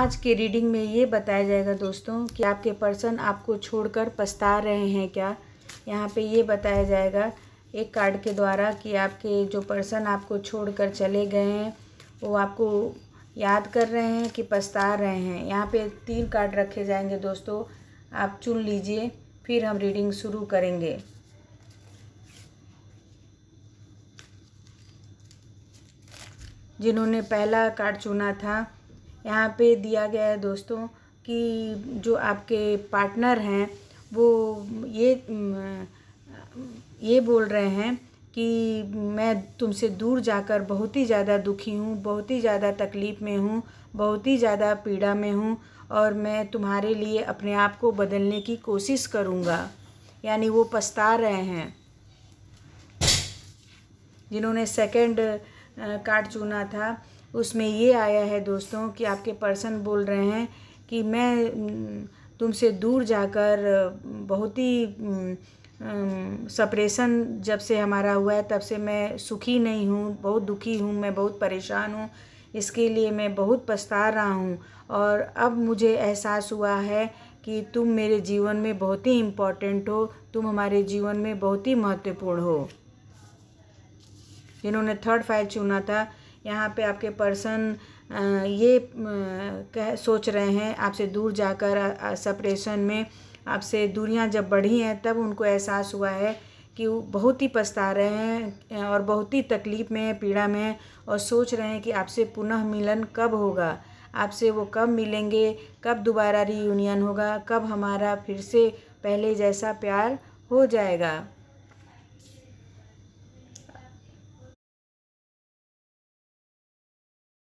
आज के रीडिंग में ये बताया जाएगा दोस्तों कि आपके पर्सन आपको छोड़कर पछता रहे हैं क्या यहाँ पे ये बताया जाएगा एक कार्ड के द्वारा कि आपके जो पर्सन आपको छोड़कर चले गए हैं वो आपको याद कर रहे हैं कि पछता रहे हैं यहाँ पे तीन कार्ड रखे जाएंगे दोस्तों आप चुन लीजिए फिर हम रीडिंग शुरू करेंगे जिन्होंने पहला कार्ड चुना था यहाँ पे दिया गया है दोस्तों कि जो आपके पार्टनर हैं वो ये ये बोल रहे हैं कि मैं तुमसे दूर जाकर बहुत ही ज़्यादा दुखी हूँ बहुत ही ज़्यादा तकलीफ़ में हूँ बहुत ही ज़्यादा पीड़ा में हूँ और मैं तुम्हारे लिए अपने आप को बदलने की कोशिश करूँगा यानी वो पछता रहे हैं जिन्होंने सेकंड कार्ड चुना था उसमें ये आया है दोस्तों कि आपके पर्सन बोल रहे हैं कि मैं तुमसे दूर जाकर बहुत ही सपरेशन जब से हमारा हुआ है तब से मैं सुखी नहीं हूँ बहुत दुखी हूँ मैं बहुत परेशान हूँ इसके लिए मैं बहुत पछता रहा हूँ और अब मुझे एहसास हुआ है कि तुम मेरे जीवन में बहुत ही इम्पोर्टेंट हो तुम हमारे जीवन में बहुत ही महत्वपूर्ण हो इन्होंने थर्ड फाइल चुना था यहाँ पे आपके पर्सन ये कह सोच रहे हैं आपसे दूर जाकर सेपरेशन में आपसे दूरियाँ जब बढ़ी हैं तब उनको एहसास हुआ है कि वो बहुत ही पछता रहे हैं और बहुत ही तकलीफ़ में पीड़ा में और सोच रहे हैं कि आपसे पुनः मिलन कब होगा आपसे वो कब मिलेंगे कब दोबारा रीयूनियन होगा कब हमारा फिर से पहले जैसा प्यार हो जाएगा